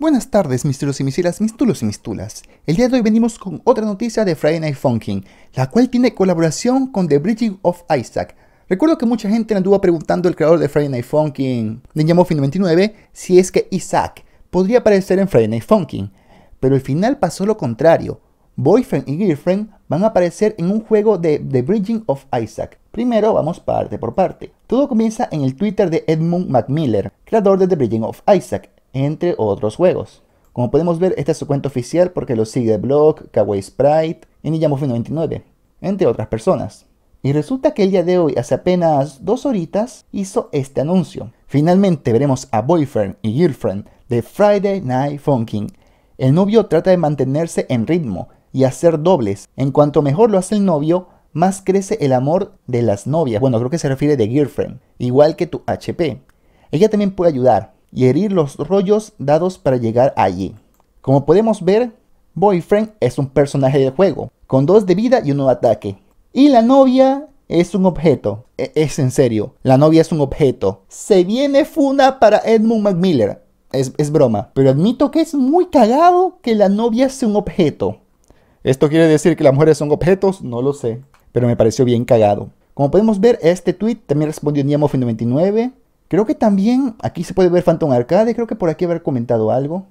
Buenas tardes, mis y misilas, mis y mis El día de hoy venimos con otra noticia de Friday Night Funkin', la cual tiene colaboración con The Bridging of Isaac. Recuerdo que mucha gente anduvo preguntando al creador de Friday Night Funkin', de 99, si es que Isaac podría aparecer en Friday Night Funkin', pero al final pasó lo contrario. Boyfriend y Girlfriend van a aparecer en un juego de The Bridging of Isaac. Primero vamos parte por parte. Todo comienza en el Twitter de Edmund McMiller, creador de The Bridging of Isaac, entre otros juegos. Como podemos ver, este es su cuenta oficial porque lo sigue Block, Kawaii Sprite y 99 entre otras personas. Y resulta que el día de hoy, hace apenas dos horitas, hizo este anuncio. Finalmente veremos a Boyfriend y Girlfriend de Friday Night Funkin'. El novio trata de mantenerse en ritmo y hacer dobles. En cuanto mejor lo hace el novio, más crece el amor de las novias. Bueno, creo que se refiere de girlfriend, igual que tu HP. Ella también puede ayudar, y herir los rollos dados para llegar allí. Como podemos ver, Boyfriend es un personaje de juego, con dos de vida y uno de ataque. Y la novia es un objeto. E, es en serio, la novia es un objeto. Se viene funda para Edmund Macmiller. Es, broma, pero admito que es muy cagado que la novia sea un objeto. ¿Esto quiere decir que las mujeres son objetos? No lo sé, pero me pareció bien cagado. Como podemos ver, este tweet también respondió Niamofin99, Creo que también aquí se puede ver Phantom Arcade, creo que por aquí haber comentado algo,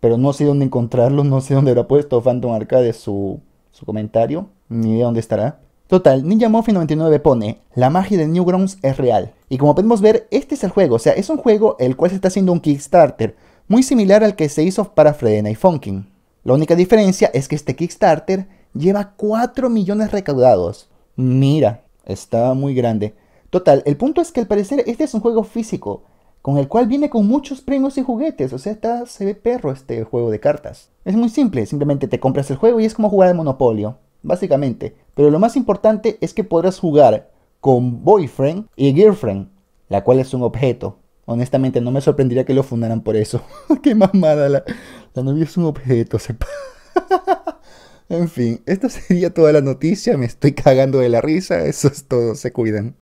pero no sé dónde encontrarlo, no sé dónde habrá puesto Phantom Arcade su, comentario, ni idea dónde estará. Total, Ninja Muffin 99 pone, la magia de Newgrounds es real. Y como podemos ver, este es el juego, o sea, es un juego el cual se está haciendo un Kickstarter, muy similar al que se hizo para Freddy Night Funkin'. La única diferencia es que este Kickstarter lleva 4 millones recaudados. Mira, está muy grande. Total, el punto es que al parecer este es un juego físico, con el cual viene con muchos premios y juguetes, o sea, está, se ve perro este juego de cartas. Es muy simple, simplemente te compras el juego y es como jugar al Monopolio, básicamente. Pero lo más importante es que podrás jugar con Boyfriend y Girlfriend, la cual es un objeto. Honestamente, no me sorprendería que lo fundaran por eso. Qué mamada, la, la novia es un objeto, sepa. en fin, esta sería toda la noticia, me estoy cagando de la risa, eso es todo, se cuidan.